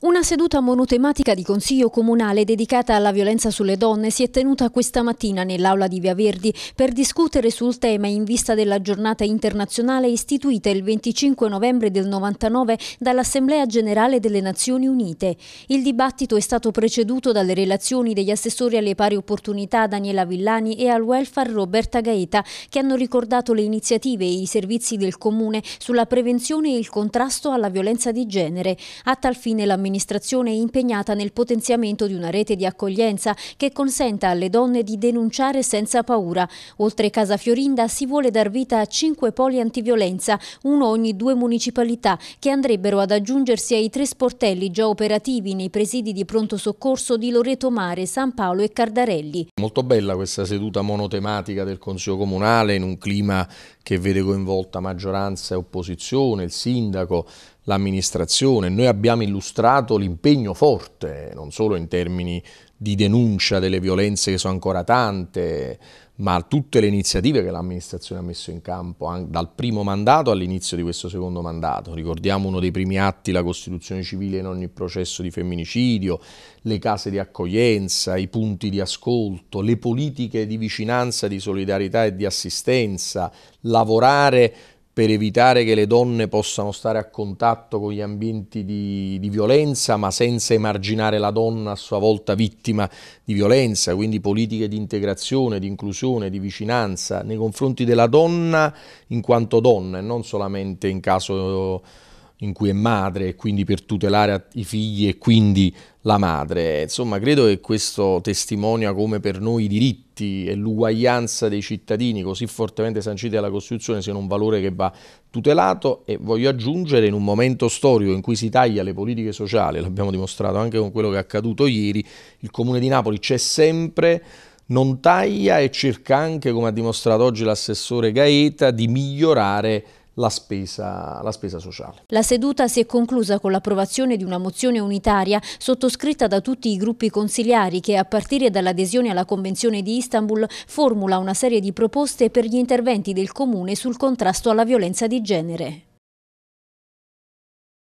Una seduta monotematica di Consiglio Comunale dedicata alla violenza sulle donne si è tenuta questa mattina nell'aula di Via Verdi per discutere sul tema in vista della giornata internazionale istituita il 25 novembre del 99 dall'Assemblea Generale delle Nazioni Unite. Il dibattito è stato preceduto dalle relazioni degli assessori alle pari opportunità Daniela Villani e al welfare Roberta Gaeta che hanno ricordato le iniziative e i servizi del Comune sulla prevenzione e il contrasto alla violenza di genere. A tal fine la l'amministrazione impegnata nel potenziamento di una rete di accoglienza che consenta alle donne di denunciare senza paura. Oltre Casa Fiorinda si vuole dar vita a cinque poli antiviolenza, uno ogni due municipalità, che andrebbero ad aggiungersi ai tre sportelli già operativi nei presidi di pronto soccorso di Loreto Mare, San Paolo e Cardarelli. Molto bella questa seduta monotematica del Consiglio Comunale in un clima che vede coinvolta maggioranza e opposizione, il sindaco, l'amministrazione. Noi abbiamo illustrato l'impegno forte, non solo in termini di denuncia delle violenze che sono ancora tante, ma tutte le iniziative che l'amministrazione ha messo in campo dal primo mandato all'inizio di questo secondo mandato. Ricordiamo uno dei primi atti, la Costituzione civile in ogni processo di femminicidio, le case di accoglienza, i punti di ascolto, le politiche di vicinanza, di solidarietà e di assistenza, lavorare per evitare che le donne possano stare a contatto con gli ambienti di, di, violenza, ma senza emarginare la donna a sua volta vittima di violenza, quindi politiche di integrazione, di inclusione, di vicinanza nei confronti della donna in quanto donna e non solamente in caso in cui è madre, e quindi per tutelare i figli e quindi la madre. Insomma, credo che questo testimonia come per noi i diritti e l'uguaglianza dei cittadini così fortemente sanciti dalla Costituzione siano un valore che va tutelato e voglio aggiungere in un momento storico in cui si taglia le politiche sociali, l'abbiamo dimostrato anche con quello che è accaduto ieri, il Comune di Napoli c'è sempre non taglia e cerca anche, come ha dimostrato oggi l'assessore Gaeta, di migliorare la spesa, la spesa sociale. La seduta si è conclusa con l'approvazione di una mozione unitaria sottoscritta da tutti i gruppi consigliari che a partire dall'adesione alla Convenzione di Istanbul formula una serie di proposte per gli interventi del Comune sul contrasto alla violenza di genere.